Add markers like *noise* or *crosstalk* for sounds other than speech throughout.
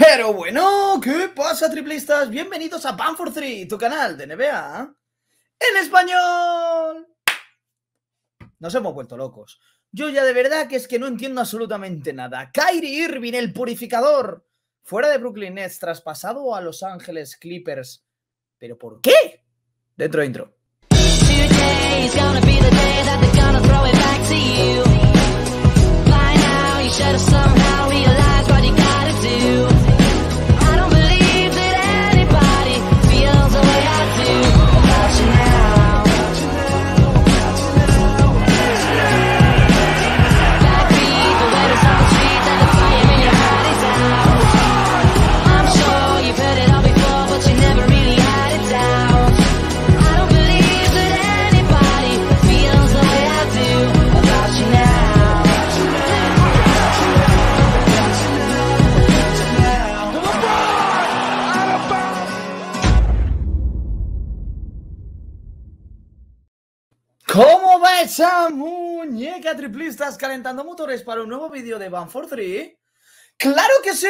Pero bueno, ¿qué pasa, triplistas? Bienvenidos a for 3, tu canal de NBA ¿eh? en español. Nos hemos vuelto locos. Yo ya de verdad que es que no entiendo absolutamente nada. Kyrie Irving, el purificador, fuera de Brooklyn Nets, traspasado a Los Ángeles Clippers. ¿Pero por qué? Dentro intro. esa muñeca triplistas calentando motores para un nuevo vídeo de Van for 3. ¡Claro que sí!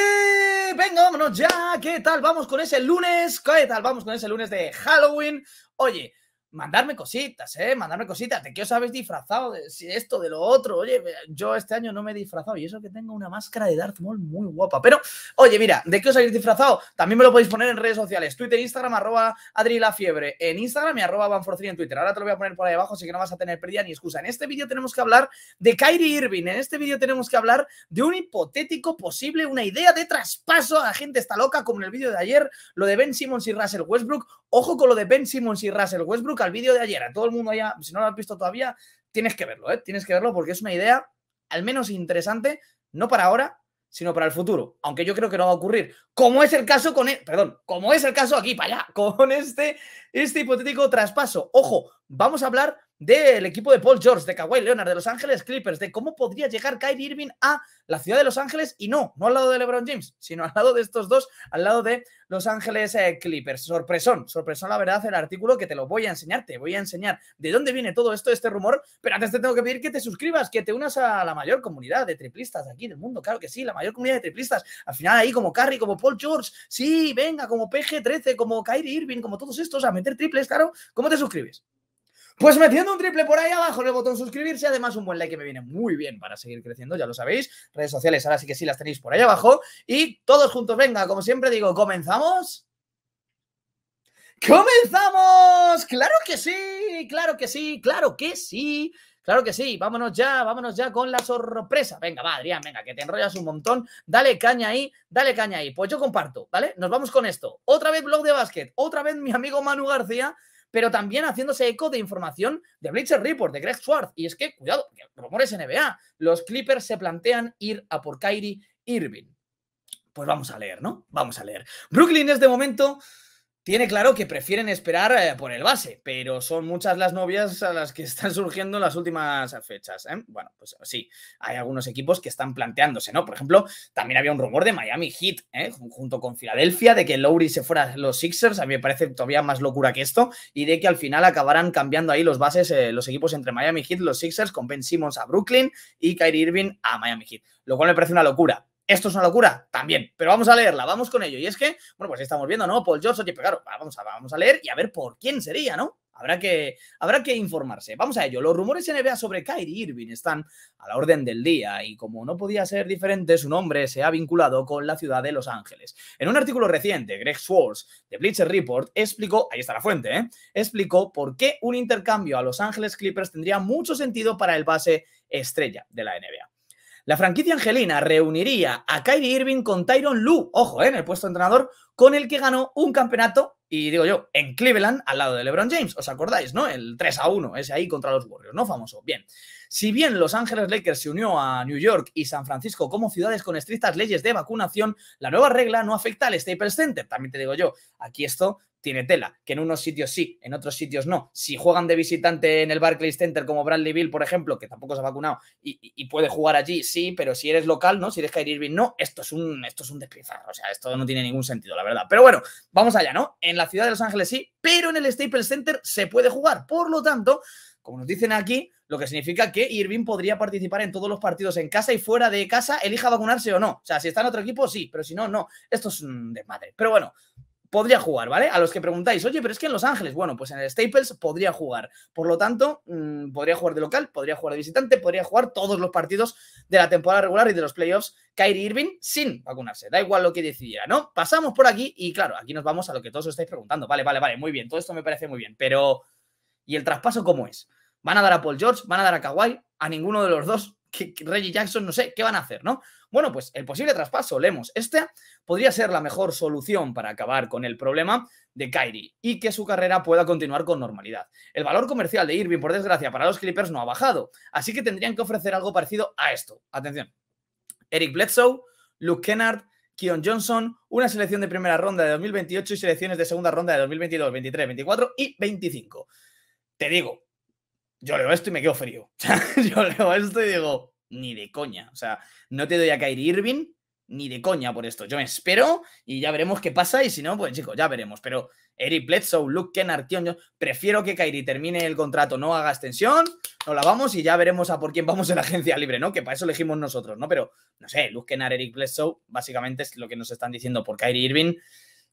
Venga, vámonos ya. ¿Qué tal? Vamos con ese lunes. ¿Qué tal? Vamos con ese lunes de Halloween. Oye, mandarme cositas, ¿eh? Mandarme cositas. ¿De qué os habéis disfrazado? De esto, de lo otro. Oye, yo este año no me he disfrazado y eso que tengo una máscara de Darth Maul muy guapa. Pero, oye, mira, ¿de qué os habéis disfrazado? También me lo podéis poner en redes sociales. Twitter, Instagram, arroba Adri Fiebre. En Instagram y arroba en Twitter. Ahora te lo voy a poner por ahí abajo, así que no vas a tener pérdida ni excusa. En este vídeo tenemos que hablar de Kyrie Irving. En este vídeo tenemos que hablar de un hipotético posible, una idea de traspaso. La gente está loca, como en el vídeo de ayer, lo de Ben Simmons y Russell Westbrook. Ojo con lo de Ben Simmons y Russell Westbrook al vídeo de ayer. A todo el mundo allá si no lo has visto todavía, tienes que verlo, ¿eh? Tienes que verlo porque es una idea al menos interesante, no para ahora, sino para el futuro. Aunque yo creo que no va a ocurrir. Como es el caso con, e, perdón, como es el caso aquí para allá, *laughs* con este, este hipotético traspaso. Ojo, vamos a hablar del equipo de Paul George, de Kawhi Leonard, de Los Ángeles Clippers, de cómo podría llegar Kyrie Irving a la ciudad de Los Ángeles y no, no al lado de LeBron James, sino al lado de estos dos, al lado de Los Ángeles eh, Clippers. Sorpresón, sorpresón la verdad el artículo que te lo voy a enseñar, te voy a enseñar de dónde viene todo esto, este rumor, pero antes te tengo que pedir que te suscribas, que te unas a la mayor comunidad de triplistas de aquí del mundo, claro que sí, la mayor comunidad de triplistas, al final ahí como Curry, como Paul George, sí, venga, como PG13, como Kyrie Irving, como todos estos, a meter triples, claro, ¿cómo te suscribes? Pues metiendo un triple por ahí abajo en el botón suscribirse, además un buen like que me viene muy bien para seguir creciendo, ya lo sabéis. Redes sociales ahora sí que sí las tenéis por ahí abajo. Y todos juntos, venga, como siempre digo, ¿comenzamos? ¡Comenzamos! ¡Claro que sí! ¡Claro que sí! ¡Claro que sí! Claro que sí, vámonos ya, vámonos ya con la sorpresa. Venga, va, Adrián, venga, que te enrollas un montón. Dale caña ahí, dale caña ahí. Pues yo comparto, ¿vale? Nos vamos con esto. Otra vez blog de básquet, otra vez mi amigo Manu García pero también haciéndose eco de información de Bleacher Report, de Greg Schwartz. Y es que, cuidado, rumores NBA, los Clippers se plantean ir a por Kyrie Irving. Pues vamos a leer, ¿no? Vamos a leer. Brooklyn es de momento tiene claro que prefieren esperar eh, por el base, pero son muchas las novias a las que *laughs* están surgiendo en las últimas fechas. ¿eh? Bueno, pues sí, hay algunos equipos que están planteándose, ¿no? Por ejemplo, también había un rumor de Miami Heat, ¿eh? junto con Filadelfia, de que Lowry se fuera a los Sixers. A mí me parece todavía más locura que esto, y de que al final acabarán cambiando ahí los bases, eh, los equipos entre Miami Heat, los Sixers, con Ben Simmons a Brooklyn y Kyrie Irving a Miami Heat, lo cual me parece una locura. Esto es una locura también, pero vamos a leerla, vamos con ello. Y es que, bueno, pues estamos viendo, ¿no? Paul George, oye, pero claro, vamos a, vamos a leer y a ver por quién sería, ¿no? Habrá que, habrá que informarse. Vamos a ello. Los rumores NBA sobre Kyrie Irving están a la orden del día y como no podía ser diferente, su nombre se ha vinculado con la ciudad de Los Ángeles. En un artículo reciente, Greg Schwartz de Bleacher Report explicó, ahí está la fuente, ¿eh? explicó por qué un intercambio a Los Ángeles Clippers tendría mucho sentido para el base estrella de la NBA. La franquicia angelina reuniría a Kyrie Irving con Tyron Lue, ojo, eh, en el puesto de entrenador, con el que ganó un campeonato y digo yo, en Cleveland, al lado de LeBron James, ¿os acordáis, no? El 3 a 1, ese ahí contra los Warriors, ¿no? Famoso. Bien. Si bien Los Ángeles Lakers se unió a New York y San Francisco como ciudades con estrictas leyes de vacunación, la nueva regla no afecta al Staples Center. También te digo yo, aquí esto tiene tela, que en unos sitios sí, en otros sitios no. Si juegan de visitante en el Barclays Center como Bradley Bill, por ejemplo, que tampoco se ha vacunado y, puede jugar allí, sí, pero si eres local, ¿no? Si eres Kyrie Irving, no. Esto es un, esto es un o sea, esto no tiene ningún sentido, la verdad. Pero bueno, vamos allá, ¿no? En la ciudad de Los Ángeles sí, pero en el Staples Center se puede jugar. Por lo tanto, como nos dicen aquí, lo que significa que Irving podría participar en todos los partidos en casa y fuera de casa, elija vacunarse o no. O sea, si está en otro equipo, sí, pero si no, no. Esto es un desmadre. Pero bueno, podría jugar, ¿vale? A los que preguntáis, oye, pero es que en Los Ángeles, bueno, pues en el Staples podría jugar. Por lo tanto, mm, podría jugar de local, podría jugar de visitante, podría jugar todos los partidos de la temporada regular y de los playoffs Kyrie Irving sin vacunarse. Da igual lo que decidiera, ¿no? Pasamos por aquí y claro, aquí nos vamos a lo que todos os estáis preguntando. Vale, vale, vale, muy bien, todo esto me parece muy bien, pero ¿y el traspaso cómo es? ¿Van a dar a Paul George? ¿Van a dar a Kawhi? ¿A ninguno de los dos? que, Reggie Jackson, no sé, ¿qué van a hacer, no? Bueno, pues el posible traspaso, leemos este podría ser la mejor solución para acabar con el problema de Kyrie y que su carrera pueda continuar con normalidad. El valor comercial de Irving, por desgracia, para los Clippers no ha bajado, así que tendrían que ofrecer algo parecido a esto. Atención. Eric Bledsoe, Luke Kennard, Kion Johnson, una selección de primera ronda de 2028 y selecciones de segunda ronda de 2022, 23, 24 y 25. Te digo, yo leo esto y me quedo frío. *laughs* yo leo esto y digo, ni de coña. O sea, no te doy a Kairi Irving ni de coña por esto. Yo me espero y ya veremos qué pasa. Y si no, pues chicos, ya veremos. Pero Eric Bledsoe, Luke Kennard, tío, yo prefiero que Kairi termine el contrato, no haga extensión, nos la vamos y ya veremos a por quién vamos en la agencia libre, ¿no? Que para eso elegimos nosotros, ¿no? Pero, no sé, Luke Kennard, Eric Bledsoe, básicamente es lo que nos están diciendo por Kairi Irving.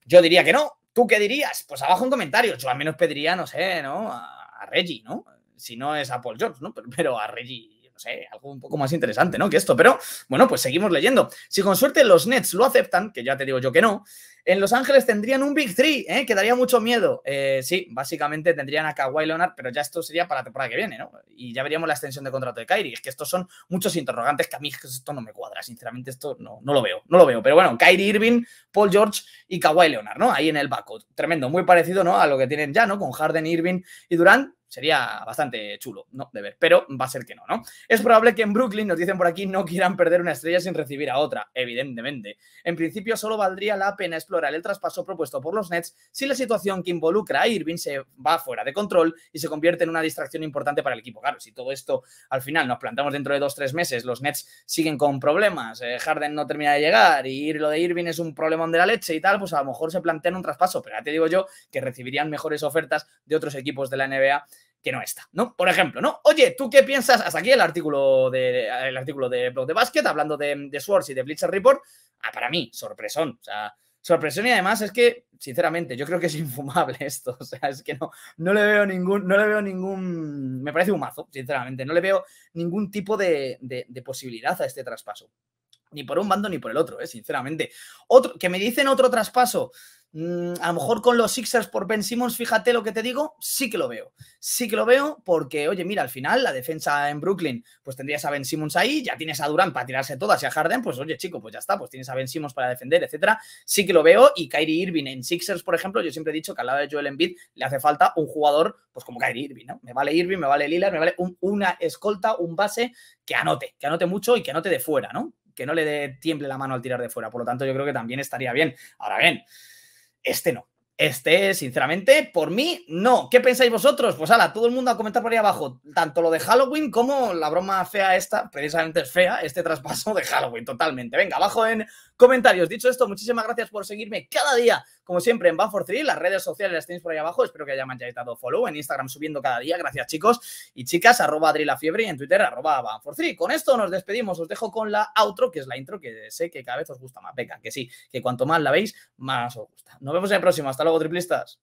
Yo diría que no. ¿Tú qué dirías? Pues abajo en comentarios. Yo al menos pediría, no sé, ¿no? a Reggie, ¿no? si no es a Paul George, ¿no? Pero, a Reggie, no sé, algo un poco más interesante, ¿no? Que esto. Pero bueno, pues seguimos leyendo. Si con suerte los Nets lo aceptan, que ya te digo yo que no, en Los Ángeles tendrían un Big Three, ¿eh? que daría mucho miedo. Eh, sí, básicamente tendrían a Kawhi Leonard, pero ya esto sería para la temporada que viene, ¿no? Y ya veríamos la extensión de contrato de Kyrie. Es que estos son muchos interrogantes que a mí esto no me cuadra, sinceramente, esto no, no lo veo, no lo veo. Pero bueno, Kyrie Irving, Paul George y Kawhi Leonard, ¿no? Ahí en el backcourt. Tremendo, muy parecido, ¿no? A lo que tienen ya, ¿no? Con Harden, Irving y Durant, sería bastante chulo ¿no? de ver, pero va a ser que no, ¿no? Es probable que en Brooklyn, nos dicen por aquí, no quieran perder una estrella sin recibir a otra, evidentemente. En principio solo valdría la pena explorar el traspaso propuesto por los Nets si la situación que involucra a Irving se va fuera de control y se convierte en una distracción importante para el equipo. Claro, si todo esto al final nos plantamos dentro de dos, o tres meses, los Nets siguen con problemas, eh, Harden no termina de llegar y lo de Irving es un problemón de la leche y tal, pues a lo mejor se plantean un traspaso, pero ya te digo yo que recibirían mejores ofertas de otros equipos de la NBA que no está, ¿no? Por ejemplo, ¿no? Oye, ¿tú qué piensas? Hasta aquí el artículo de, el artículo de Blog de Basket, hablando de, Swords y de Blitzer Report. Ah, para mí, sorpresón. O sea, sorpresión y además es que, sinceramente, yo creo que es infumable *laughs* esto. O sea, es que no, no le veo ningún, no le veo ningún, me parece un mazo, sinceramente, no le veo ningún tipo de, posibilidad a este traspaso. Ni por un bando ni por el otro, ¿eh? sinceramente. Otro, que me dicen otro traspaso, Mm, a lo mejor con los Sixers por Ben Simmons, fíjate lo que te digo, sí que lo veo. Sí que lo veo porque, oye, mira, al final la defensa en Brooklyn, pues tendrías a Ben Simmons ahí, ya tienes a Durant para tirarse todas y a Harden, pues oye, chico, pues ya está, pues tienes a Ben Simmons para defender, etcétera. Sí que lo veo y Kyrie Irving en Sixers, por ejemplo, yo siempre he dicho que al lado de Joel Embiid le hace falta un jugador, pues como Kyrie Irving, ¿no? Me vale Irving, me vale Lillard, me vale una escolta, un base que anote, que anote mucho y que anote de fuera, ¿no? Que no le dé tiemble la mano al tirar de fuera. Por lo tanto, yo creo que también estaría bien. Ahora bien, este no. Este, sinceramente, por mí, no. ¿Qué pensáis vosotros? Pues ala, todo el mundo a comentar por ahí abajo, tanto lo de Halloween como la broma fea esta, precisamente es fea, este traspaso de Halloween, totalmente. Venga, abajo en comentarios. Dicho esto, muchísimas gracias por seguirme cada día como siempre, en Banfor 3, las redes sociales las tenéis por ahí abajo. Espero que hayan dado follow. En Instagram subiendo cada día. Gracias, chicos y chicas. Arroba Adri la Fiebre y en Twitter, arroba Banfor 3. Con esto nos despedimos. Os dejo con la outro, que es la intro que sé que cada vez os gusta más. Venga, que sí, que cuanto más la veis, más os gusta. Nos vemos en el próximo. Hasta luego, triplistas.